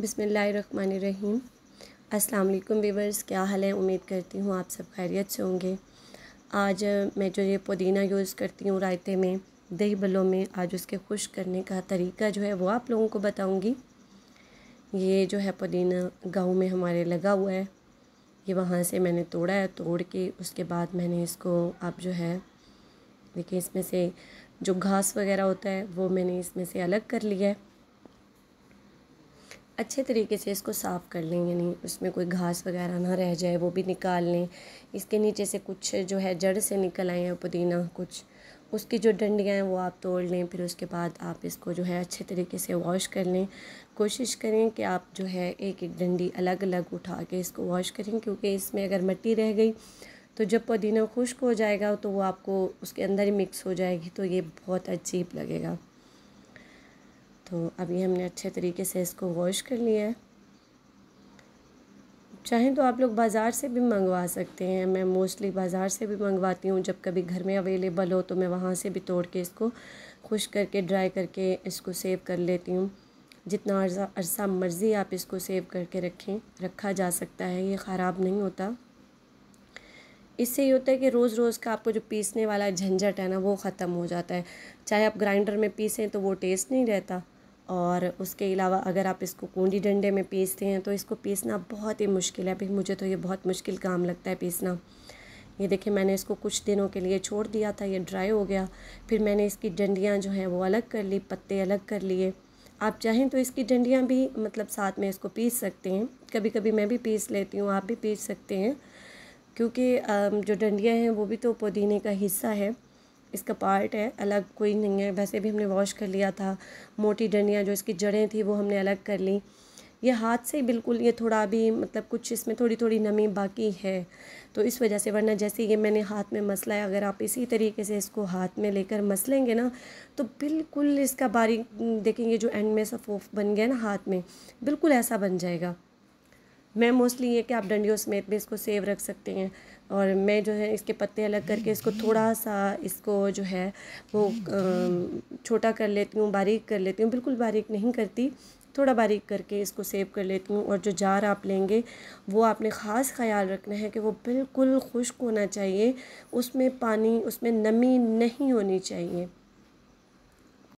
बिसमीम अस्सलाम वालेकुम वीवर्स क्या हाल है उम्मीद करती हूँ आप सब खैरियत से होंगे आज मैं जो ये पुदीना यूज़ करती हूँ रायते में दही बलों में आज उसके खुश करने का तरीका जो है वो आप लोगों को बताऊँगी ये जो है पुदीना गाँव में हमारे लगा हुआ है ये वहाँ से मैंने तोड़ा है तोड़ के उसके बाद मैंने इसको अब जो है देखिए इसमें से जो घास वगैरह होता है वो मैंने इसमें से अलग कर लिया है अच्छे तरीके से इसको साफ़ कर लें यानी उसमें कोई घास वगैरह ना रह जाए वो भी निकाल लें इसके नीचे से कुछ जो है जड़ से निकल आए हैं पुदीना कुछ उसकी जो डंडियाँ हैं वो आप तोड़ लें फिर उसके बाद आप इसको जो है अच्छे तरीके से वॉश कर लें कोशिश करें कि आप जो है एक एक डंडी अलग अलग उठा के इसको वॉश करें क्योंकि इसमें अगर मिट्टी रह गई तो जब पुदीना खुश्क हो जाएगा तो वो आपको उसके अंदर ही मिक्स हो जाएगी तो ये बहुत अजीब लगेगा तो अभी हमने अच्छे तरीके से इसको वॉश कर लिया है चाहें तो आप लोग बाज़ार से भी मंगवा सकते हैं मैं मोस्टली बाज़ार से भी मंगवाती हूँ जब कभी घर में अवेलेबल हो तो मैं वहाँ से भी तोड़ के इसको खुश करके ड्राई करके इसको सेव कर लेती हूँ जितना अर्सा अरसा मर्ज़ी आप इसको सेव करके रखें रखा जा सकता है ये ख़राब नहीं होता इससे ये होता है कि रोज़ रोज़ का आपको जो पीसने वाला झंझट है ना वो ख़त्म हो जाता है चाहे आप ग्राइंडर में पीसें तो वो टेस्ट नहीं रहता और उसके अलावा अगर आप इसको कूडी डंडे में पीसते हैं तो इसको पीसना बहुत ही मुश्किल है अभी मुझे तो ये बहुत मुश्किल काम लगता है पीसना ये देखिए मैंने इसको कुछ दिनों के लिए छोड़ दिया था ये ड्राई हो गया फिर मैंने इसकी डंडियाँ जो हैं वो अलग कर ली पत्ते अलग कर लिए आप चाहें तो इसकी डंडियाँ भी मतलब साथ में इसको पीस सकते हैं कभी कभी मैं भी पीस लेती हूँ आप भी पीस सकते हैं क्योंकि जो डंडियाँ हैं वो भी तो पुदीने का हिस्सा है इसका पार्ट है अलग कोई नहीं है वैसे भी हमने वॉश कर लिया था मोटी डंडियाँ जो इसकी जड़ें थी वो हमने अलग कर ली ये हाथ से ही बिल्कुल ये थोड़ा अभी मतलब कुछ इसमें थोड़ी थोड़ी नमी बाकी है तो इस वजह से वरना जैसे ये मैंने हाथ में मसला है अगर आप इसी तरीके से इसको हाथ में लेकर मसलेंगे ना तो बिल्कुल इसका बारीक देखेंगे जो एंड में सफोफ बन गया ना हाथ में बिल्कुल ऐसा बन जाएगा मैं मोस्टली ये कि आप डंडियों समेत भी इसको सेव रख सकते हैं और मैं जो है इसके पत्ते अलग करके इसको थोड़ा सा इसको जो है वो छोटा कर लेती हूँ बारीक कर लेती हूँ बिल्कुल बारीक नहीं करती थोड़ा बारीक करके इसको सेव कर लेती हूँ और जो जार आप लेंगे वो आपने ख़ास ख्याल रखना है कि वो बिल्कुल खुश्क होना चाहिए उसमें पानी उसमें नमी नहीं होनी चाहिए